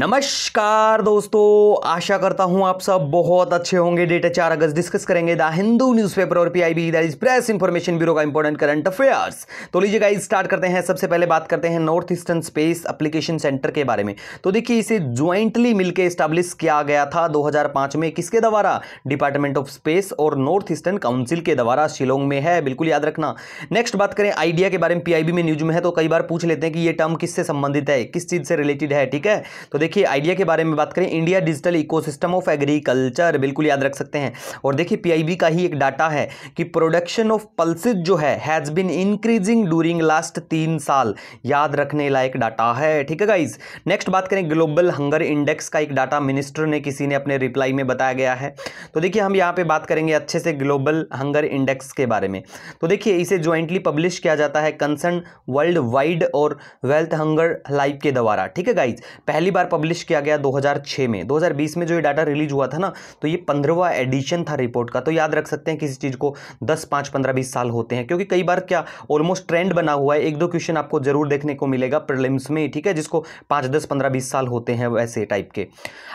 नमस्कार दोस्तों आशा करता हूं आप सब बहुत अच्छे होंगे डेट चार अगस्त डिस्कस करेंगे द हिंदू न्यूज़पेपर और PIB I is press information bureau का इंपॉर्टेंट करंट अफेयर्स तो लीजिए गाइस स्टार्ट करते हैं सबसे पहले बात करते हैं north eastern space application centre के बारे में तो देखिए इसे ज्वाइंटली मिलकर स्टैब्लिश किया गया था दो में किसके द्वारा डिपार्टमेंट ऑफ स्पेस और नॉर्थ ईस्टर्न काउंसिल के द्वारा शिलोंग में है बिल्कुल याद रखना नेक्स्ट बात करें आइडिया के बारे में पी में न्यूज में है तो कई बार पूछ लेते हैं कि ये टर्म किससे संबंधित है किस चीज़ से रिलेटेड है ठीक है तो देखिए आइडिया के बारे में बात करें India digital ecosystem of agriculture बिल्कुल याद रख सकते हैं और देखिए पीआईबी का ही एक डाटा है कि प्रोडक्शन ऑफ पल्सिस जो है has been increasing during last तीन साल याद रखने लायक डाटा है ठीक है गाइज नेक्स्ट बात करें ग्लोबल हंगर इंडेक्स का एक डाटा मिनिस्टर ने किसी ने अपने रिप्लाई में बताया गया है तो देखिए हम यहाँ पर बात करेंगे अच्छे से ग्लोबल हंगर इंडेक्स के बारे में तो देखिए इसे ज्वाइंटली पब्लिश किया जाता है कंसर्न वर्ल्ड वाइड और वेल्थ हंगर लाइफ के द्वारा ठीक है गाइज पहली बार पब्लिश किया गया 2006 में 2020 में जो ये डाटा रिलीज हुआ था ना तो ये पंद्रहवा एडिशन था रिपोर्ट का तो याद रख सकते हैं किसी चीज़ को दस पाँच पंद्रह बीस साल होते हैं क्योंकि कई बार क्या ऑलमोस्ट ट्रेंड बना हुआ है एक दो क्वेश्चन आपको जरूर देखने को मिलेगा प्रलिम्स में ठीक है जिसको पाँच दस पंद्रह बीस साल होते हैं वैसे टाइप के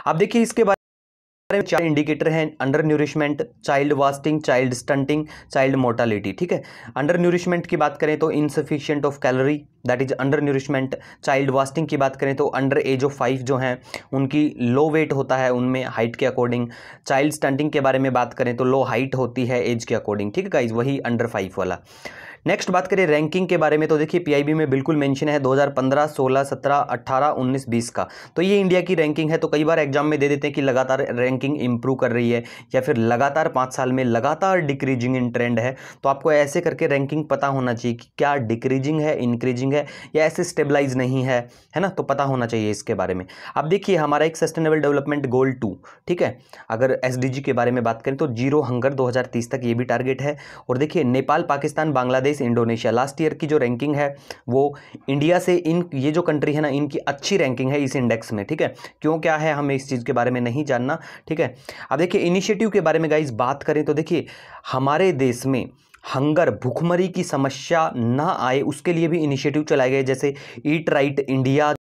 अब देखिए इसके बाद चार इंडिकेटर हैं undernourishment child wasting child stunting child mortality ठीक है अंडर न्यूरिशमेंट की बात करें तो insufficient of calorie that is undernourishment child wasting की बात करें तो अंडर एज ऑफ फाइव जो हैं उनकी लो वेट होता है उनमें हाइट के अकॉर्डिंग चाइल्ड स्टंटिंग के बारे में बात करें तो लो हाइट होती है एज के अकॉर्डिंग ठीक है गाइज वही अंडर फाइव वाला नेक्स्ट बात करें रैंकिंग के बारे में तो देखिए पीआईबी में बिल्कुल मेंशन है 2015, 16, 17, 18, 19, 20 का तो ये इंडिया की रैंकिंग है तो कई बार एग्जाम में दे देते हैं कि लगातार रैंकिंग इंप्रूव कर रही है या फिर लगातार पाँच साल में लगातार डिक्रीजिंग इन ट्रेंड है तो आपको ऐसे करके रैंकिंग पता होना चाहिए कि क्या डिक्रीजिंग है इंक्रीजिंग है या ऐसे स्टेबलाइज नहीं है है ना तो पता होना चाहिए इसके बारे में अब देखिए हमारा एक सस्टेनेबल डेवलपमेंट गोल टू ठीक है अगर एस के बारे में बात करें तो जीरो हंगर दो तक ये भी टारगेट है और देखिए Nepal Pakistan Bangladesh Bangladesh Indonesia last year की जो रैंकिंग है वो इंडिया से इन ये जो कंट्री है ना इनकी अच्छी रैंकिंग है इस इंडेक्स में ठीक है क्यों क्या है हमें इस चीज़ के बारे में नहीं जानना ठीक है अब देखिए इनिशिएटिव के बारे में गाइज बात करें तो देखिए हमारे देश में हंगर भुखमरी की समस्या ना आए उसके लिए भी इनिशिएटिव चलाए गए जैसे ईट राइट इंडिया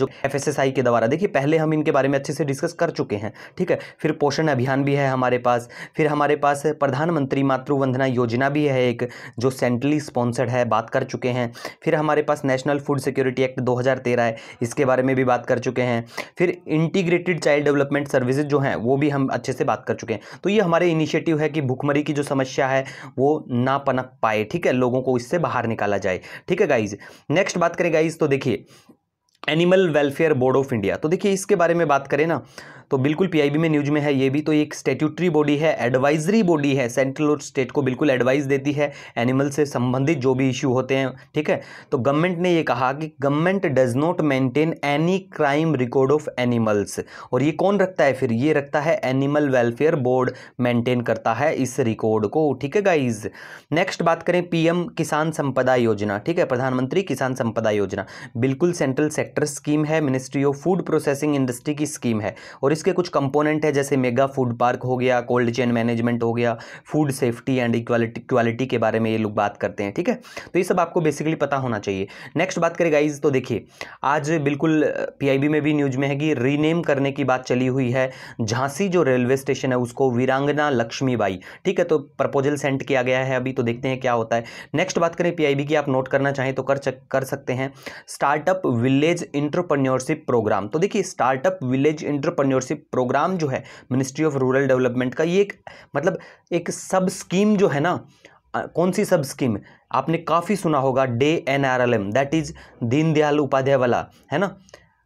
जो एफ के द्वारा देखिए पहले हम इनके बारे में अच्छे से डिस्कस कर चुके हैं ठीक है फिर पोषण अभियान भी है हमारे पास फिर हमारे पास प्रधानमंत्री मातृवंदना योजना भी है एक जो सेंट्रली स्पॉन्सर्ड है बात कर चुके हैं फिर हमारे पास नेशनल फूड सिक्योरिटी एक्ट दो है इसके बारे में भी बात कर चुके हैं फिर इंटीग्रेटेड चाइल्ड डेवलपमेंट सर्विसेज जो हैं वो भी हम अच्छे से बात कर चुके हैं तो ये हमारे इनिशिएटिव है कि भुखमरी की जो समस्या है वो ना पनप पाए ठीक है लोगों को इससे बाहर निकाला जाए ठीक है गाइज नेक्स्ट बात करें गाइज तो देखिए animal welfare board of India तो देखिए इसके बारे में बात करें ना तो बिल्कुल पीआईबी में न्यूज में है ये भी तो एक स्टेट्यूटरी बॉडी है एडवाइजरी बॉडी है सेंट्रल और स्टेट को बिल्कुल एडवाइस देती है एनिमल से संबंधित जो भी इश्यू होते हैं ठीक है तो गवर्नमेंट ने ये कहा कि government does not maintain any crime record of animals और ये कौन रखता है फिर ये रखता है एनिमल वेलफेयर बोर्ड मेंटेन करता है इस रिकॉर्ड को ठीक है गाइज नेक्स्ट बात करें पीएम किसान संपदा योजना ठीक है प्रधानमंत्री किसान संपदा योजना बिल्कुल सेंट्रल सेक्टर स्कीम है ministry of food processing industry की स्कीम है और इस इसके कुछ कंपोनेंट है जैसे मेगा फूड पार्क हो गया कोल्ड चेन मैनेजमेंट हो गया food safety and equality quality के बारे में ये लोग बात करते हैं ठीक है तो ये सब आपको बेसिकली पता होना चाहिए नेक्स्ट बात करें गाइज तो देखिए आज बिल्कुल पीआईबी में भी न्यूज में है कि रीनेम करने की बात चली हुई है झांसी जो रेलवे स्टेशन है उसको वीरांगना लक्ष्मीबाई ठीक है तो प्रपोजल सेंड किया गया है अभी तो देखते हैं क्या होता है नेक्स्ट बात करें पीआईबी की आप नोट करना चाहें तो कर कर सकते हैं स्टार्टअप विलेज इंटरप्रन्योरशिप प्रोग्राम तो देखिए startup village entrepreneurship scholarship programme जो है मिनिस्ट्री ऑफ रूरल डेवलपमेंट का ये एक मतलब एक सब स्कीम जो है ना कौन सी सब स्कीम आपने काफ़ी सुना होगा day N R L M that is Deendayal Upadhyay वाला है ना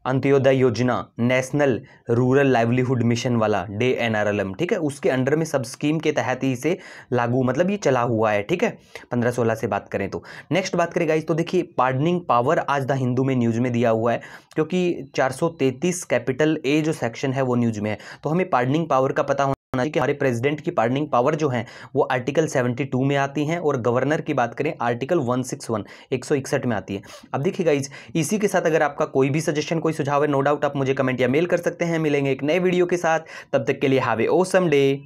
Antyodaya Yojana national rural livelihood mission वाला डे एनआरएलएम ठीक है उसके अंडर में सब स्कीम के तहत ही इसे लागू मतलब ये चला हुआ है ठीक है पंद्रह सोलह से बात करें तो नेक्स्ट बात करें गाइज तो देखिए पार्डनिंग पावर आज द हिंदू में न्यूज़ में दिया हुआ है क्योंकि तैतीस कैपिटल ए जो सेक्शन है वो न्यूज़ में है तो हमें पार्डनिंग पावर का पता होना कि हमारे प्रेसिडेंट की पार्डनिंग पावर जो है वो आर्टिकल 72 में आती हैं और गवर्नर की बात करें आर्टिकल 161 161 में आती है अब देखिए गाइज इसी के साथ अगर आपका कोई भी सजेशन कोई सुझाव है नो डाउट आप मुझे कमेंट या मेल कर सकते हैं मिलेंगे एक नए वीडियो के साथ तब तक के लिए हैव ए ओसम डे